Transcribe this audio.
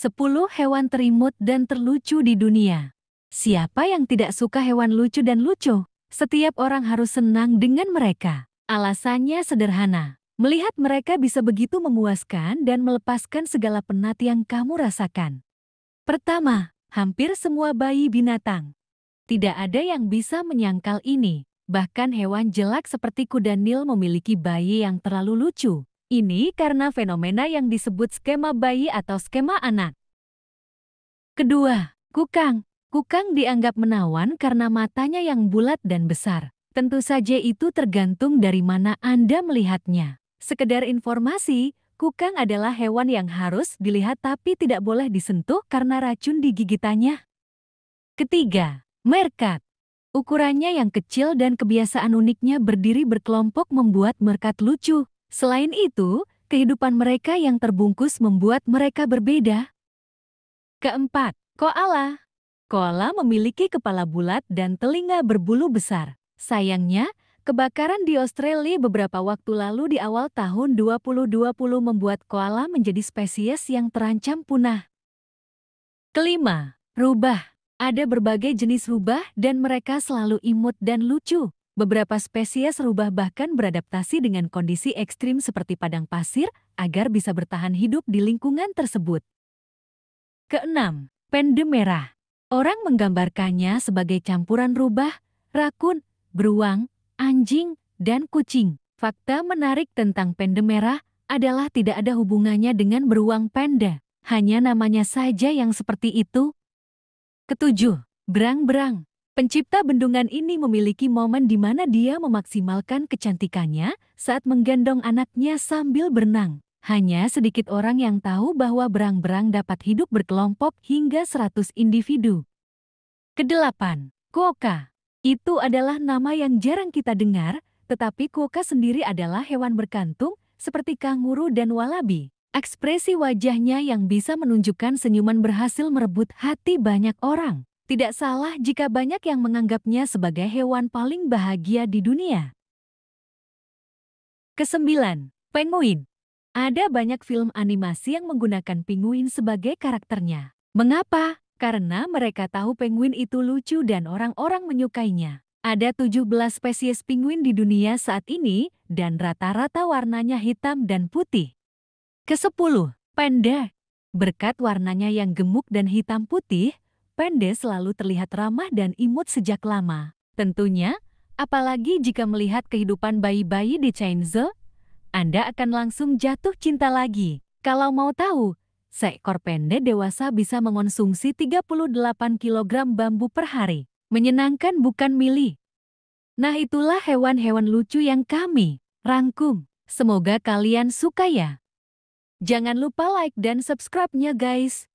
10 hewan terimut dan terlucu di dunia. Siapa yang tidak suka hewan lucu dan lucu? Setiap orang harus senang dengan mereka. Alasannya sederhana. Melihat mereka bisa begitu memuaskan dan melepaskan segala penat yang kamu rasakan. Pertama, hampir semua bayi binatang. Tidak ada yang bisa menyangkal ini. Bahkan hewan jelak seperti kuda nil memiliki bayi yang terlalu lucu, ini karena fenomena yang disebut skema bayi atau skema anak. Kedua, kukang. Kukang dianggap menawan karena matanya yang bulat dan besar. Tentu saja itu tergantung dari mana Anda melihatnya. Sekedar informasi, kukang adalah hewan yang harus dilihat tapi tidak boleh disentuh karena racun di gigitannya. Ketiga, merkat. Ukurannya yang kecil dan kebiasaan uniknya berdiri berkelompok membuat merkat lucu. Selain itu, kehidupan mereka yang terbungkus membuat mereka berbeda. Keempat, koala. Koala memiliki kepala bulat dan telinga berbulu besar. Sayangnya, kebakaran di Australia beberapa waktu lalu di awal tahun 2020 membuat koala menjadi spesies yang terancam punah. Kelima, rubah. Ada berbagai jenis rubah dan mereka selalu imut dan lucu. Beberapa spesies rubah bahkan beradaptasi dengan kondisi ekstrim seperti padang pasir agar bisa bertahan hidup di lingkungan tersebut. Keenam, pendemerah. Orang menggambarkannya sebagai campuran rubah, rakun, beruang, anjing, dan kucing. Fakta menarik tentang pendemerah adalah tidak ada hubungannya dengan beruang panda. Hanya namanya saja yang seperti itu. Ketujuh, berang-berang. Pencipta bendungan ini memiliki momen di mana dia memaksimalkan kecantikannya saat menggendong anaknya sambil berenang. Hanya sedikit orang yang tahu bahwa berang-berang dapat hidup berkelompok hingga 100 individu. Kedelapan, Kuoka. Itu adalah nama yang jarang kita dengar, tetapi kuoka sendiri adalah hewan berkantung, seperti kanguru dan walabi. Ekspresi wajahnya yang bisa menunjukkan senyuman berhasil merebut hati banyak orang. Tidak salah jika banyak yang menganggapnya sebagai hewan paling bahagia di dunia. Kesembilan, penguin. Ada banyak film animasi yang menggunakan penguin sebagai karakternya. Mengapa? Karena mereka tahu penguin itu lucu dan orang-orang menyukainya. Ada 17 spesies penguin di dunia saat ini dan rata-rata warnanya hitam dan putih. Kesepuluh, panda. Berkat warnanya yang gemuk dan hitam putih, Pende selalu terlihat ramah dan imut sejak lama. Tentunya, apalagi jika melihat kehidupan bayi-bayi di Chainze, Anda akan langsung jatuh cinta lagi. Kalau mau tahu, seekor pende dewasa bisa mengonsumsi 38 kg bambu per hari. Menyenangkan bukan Mili. Nah itulah hewan-hewan lucu yang kami rangkum. Semoga kalian suka ya. Jangan lupa like dan subscribe-nya guys.